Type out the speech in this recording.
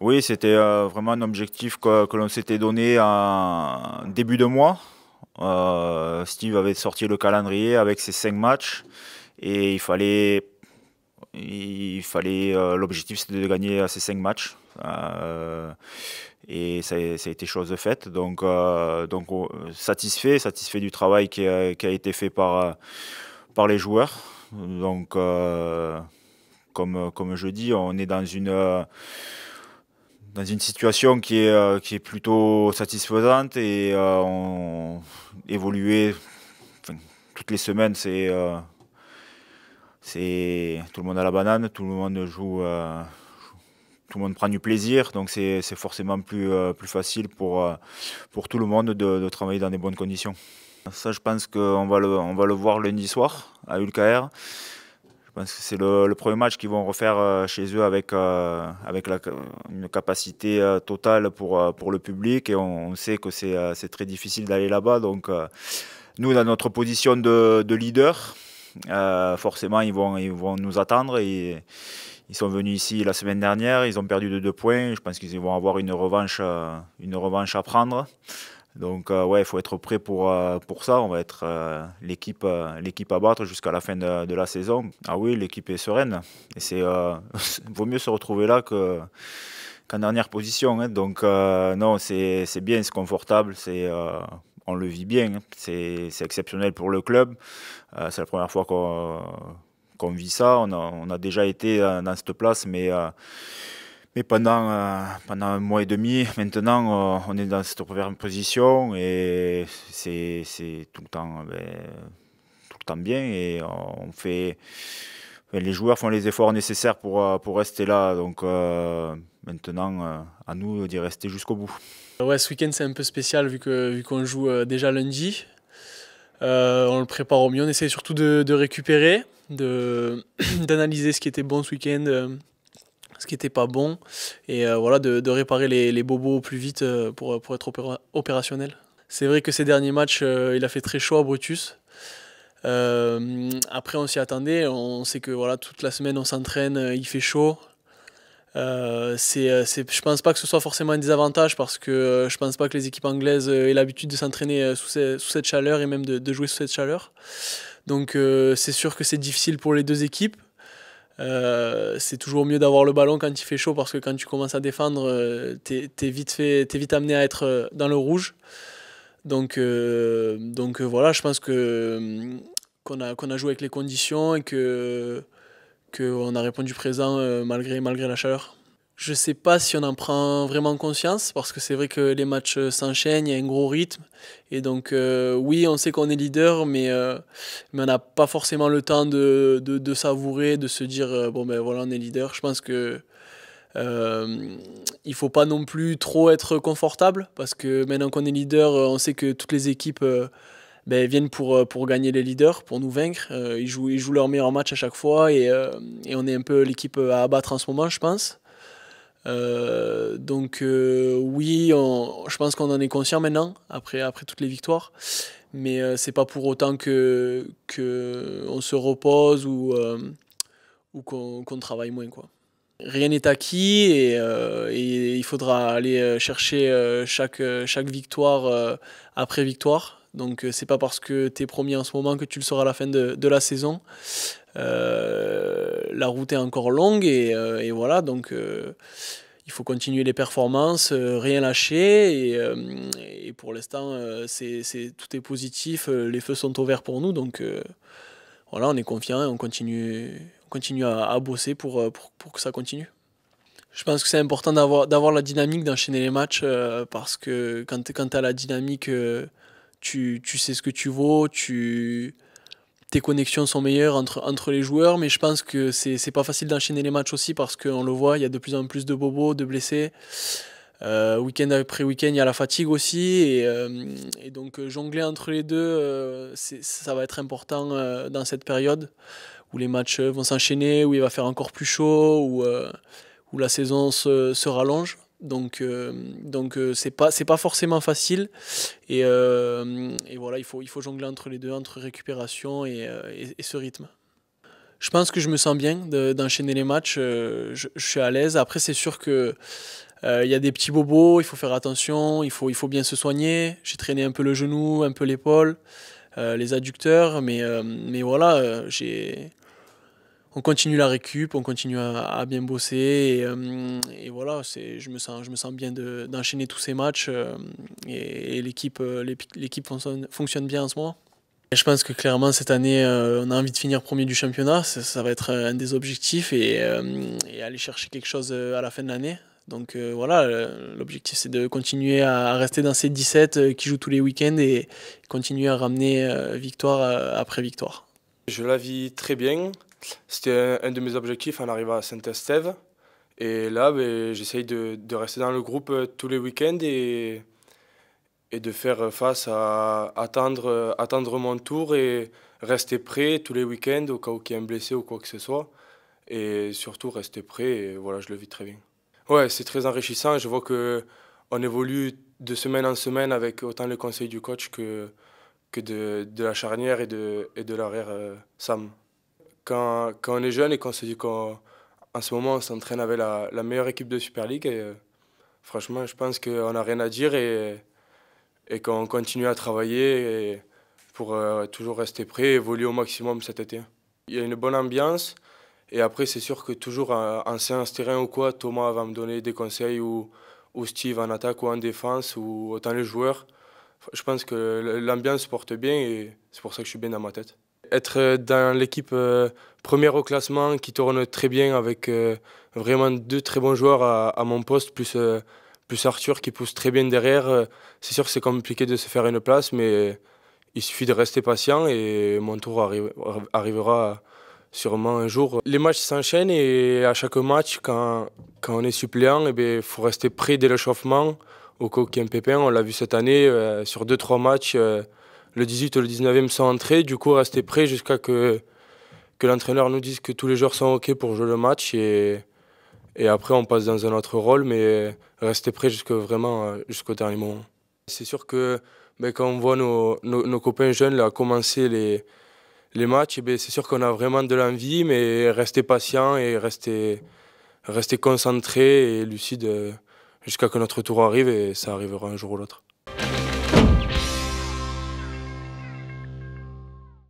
Oui, c'était euh, vraiment un objectif que, l'on s'était donné en début de mois. Euh, Steve avait sorti le calendrier avec ses cinq matchs et il fallait, il fallait euh, l'objectif c'était de gagner ces cinq matchs et ça, a été chose faite. Donc, donc satisfait, satisfait du travail qui a, qui a, été fait par par les joueurs. Donc, comme comme je dis, on est dans une dans une situation qui est, euh, qui est plutôt satisfaisante et euh, on, évoluer toutes les semaines, c'est euh, c'est tout le monde à la banane, tout le monde joue, tout le monde prend du plaisir, donc c'est forcément plus, plus facile pour, pour tout le monde de, travailler dans des bonnes conditions. Ça, je pense qu'on va, le, on va le voir lundi soir à ULKR. Je que c'est le, premier match qu'ils vont refaire euh, chez eux avec, euh, avec une capacité euh, totale pour, pour le public. Et on, sait que c'est très difficile d'aller là-bas. Donc, nous, dans notre position de, leader, forcément, ils vont, ils vont nous attendre. Et, ils sont venus ici la semaine dernière, ils ont perdu de deux points. Je pense qu'ils vont avoir une revanche, une revanche à prendre. Donc, euh, ouais, il faut être prêt pour, euh, pour ça. On va être euh, l'équipe l'équipe à battre jusqu'à la fin de, la saison. Ah oui, l'équipe est sereine. Et c'est vaut mieux se retrouver là qu'en dernière position. Hein. Donc, non, c'est bien, c'est confortable, c'est on le vit bien. Hein. C'est exceptionnel pour le club. c'est la première fois qu'on vit ça. On a, on a, déjà été dans cette place, mais mais pendant, euh, pendant un mois et demi, maintenant, euh, on est dans cette première position et c'est, tout, le temps, euh, ben, tout temps bien. Et on fait, les joueurs font les efforts nécessaires pour, pour rester là. Donc maintenant, à nous d'y rester jusqu'au bout. Ouais, ce week-end, c'est un peu spécial vu, que, vu qu'on joue déjà lundi. on le prépare au mieux, on essaie surtout de, récupérer, de, d'analyser ce qui était bon ce week-end ce qui n'était pas bon, et euh, voilà, de, réparer les, bobos plus vite euh, pour, pour être opérationnel. C'est vrai que ces derniers matchs, euh, il a fait très chaud à Brutus. après, on s'y attendait. On sait que voilà, toute la semaine, on s'entraîne, il fait chaud. Je ne je pense pas que ce soit forcément un désavantage parce que je pense pas que les équipes anglaises aient l'habitude de s'entraîner sous, cette chaleur et même de jouer sous cette chaleur. Donc, c'est sûr que c'est difficile pour les deux équipes. Euh, c'est toujours mieux d'avoir le ballon quand il fait chaud parce que quand tu commences à défendre, euh, t'es tu es, vite, amené à être euh, dans le rouge. Donc, donc voilà, je pense que qu'on a, qu'on a joué avec les conditions et que qu'on a répondu présent malgré, malgré la chaleur. Je ne sais pas si on en prend vraiment conscience parce que c'est vrai que les matchs euh, s'enchaînent, il y a un gros rythme. Et donc, euh, oui, on sait qu'on est leader, mais, euh, mais on n'a pas forcément le temps de, de, de savourer, de se dire bon, ben voilà, on est leader. Je pense que. il faut pas non plus trop être confortable parce que maintenant qu'on est leader, on sait que toutes les équipes ben, viennent pour, pour gagner les leaders, pour nous vaincre. ils, jouent, ils jouent leur meilleur match à chaque fois et, et on est un peu l'équipe à abattre en ce moment, je pense. Euh, donc euh, oui, je pense qu'on en est conscient maintenant, après, après toutes les victoires. Mais euh, ce n'est pas pour autant que, que se repose ou, ou qu'on travaille moins. Quoi. Rien n'est acquis et, et, il faudra aller chercher chaque, chaque victoire après victoire. Donc euh, c'est pas parce que tu es premier en ce moment que tu le seras à la fin de, de la saison. Euh, la route est encore longue et, euh, voilà, donc il faut continuer les performances, rien lâcher. Et, pour l'instant, c'est, tout est positif, les feux sont ouverts pour nous. Donc voilà, on est confiant et on continue, on continue à, bosser pour, pour, que ça continue. Je pense que c'est important d'avoir la dynamique, d'enchaîner les matchs, parce que quand, quand tu as la dynamique tu, tu sais ce que tu vaux, tu, tes connexions sont meilleures entre, entre les joueurs, mais je pense que c'est pas facile d'enchaîner les matchs aussi parce qu'on le voit, il y a de plus en plus de bobos, de blessés. Euh, week-end après week-end, il y a la fatigue aussi. Et, euh, et donc, euh, jongler entre les deux, ça va être important dans cette période où les matchs vont s'enchaîner, où il va faire encore plus chaud, où, où la saison se, se rallonge. Donc, ce euh, donc euh, c'est pas c'est pas forcément facile et, euh, et, voilà il faut il faut jongler entre les deux entre récupération et, et, ce rythme. Je pense que je me sens bien d'enchaîner les matchs. Je, je, suis à l'aise. Après c'est sûr que il y a des petits bobos. Il faut faire attention. Il faut il faut bien se soigner. J'ai traîné un peu le genou, un peu l'épaule, les adducteurs, mais mais voilà j'ai on continue la récup, on continue à, bien bosser. Et, euh, voilà, je me, sens, je me sens bien d'enchaîner tous ces matchs. Euh, et, l'équipe euh, fonctionne, bien en ce moment. je pense que clairement cette année, on a envie de finir premier du championnat. Ça, va être un des objectifs et, et, aller chercher quelque chose à la fin de l'année. Donc voilà, l'objectif c'est de continuer à rester dans ces 17 qui jouent tous les week-ends et continuer à ramener victoire après victoire. Je la vis très bien. C'était un, de mes objectifs en arrivant à Saint-Estève. Et là, ben, j'essaye de, rester dans le groupe euh, tous les week-ends et, de faire face à attendre, euh, attendre mon tour et rester prêt tous les week-ends au cas où il y a un blessé ou quoi que ce soit. Et surtout rester prêt, et voilà, je le vis très bien. Ouais, c'est très enrichissant. Je vois qu'on évolue de semaine en semaine avec autant le conseils du coach que, de, la charnière et de, et de l'arrière euh, Sam quand, on est jeune et qu'on se dit qu'en ce moment, on s'entraîne avec la, meilleure équipe de Super League. Et, euh, franchement, je pense qu'on n'a rien à dire et, qu'on continue à travailler pour euh, toujours rester prêt et évoluer au maximum cet été. Il y a une bonne ambiance. Et après, c'est sûr que toujours en séance terrain ou quoi, Thomas va me donner des conseils ou, ou Steve en attaque ou en défense ou autant les joueurs. Je pense que l'ambiance porte bien et c'est pour ça que je suis bien dans ma tête. Être euh, dans l'équipe euh, première au classement qui tourne très bien avec euh, vraiment deux très bons joueurs à, mon poste, plus, plus Arthur qui pousse très bien derrière, c'est sûr que c'est compliqué de se faire une place, mais il suffit de rester patient et mon tour arrivera sûrement un jour. Les matchs s'enchaînent et à chaque match, quand, quand on est suppléant, eh il faut rester prêt dès l'échauffement au coquin pépin. On l'a vu cette année sur deux trois matchs le 18 et le 19e sont entrés. Du coup, rester prêt jusqu'à que, que l'entraîneur nous dise que tous les joueurs sont OK pour jouer le match. Et, après, on passe dans un autre rôle, mais rester prêt vraiment jusqu'au dernier moment. C'est sûr que ben, quand on voit nos, copains jeunes commencer les, les matchs, eh ben, c'est sûr qu'on a vraiment de l'envie, mais rester patient et rester, rester concentré et lucide euh, jusqu'à que notre tour arrive, et ça arrivera un jour ou l'autre.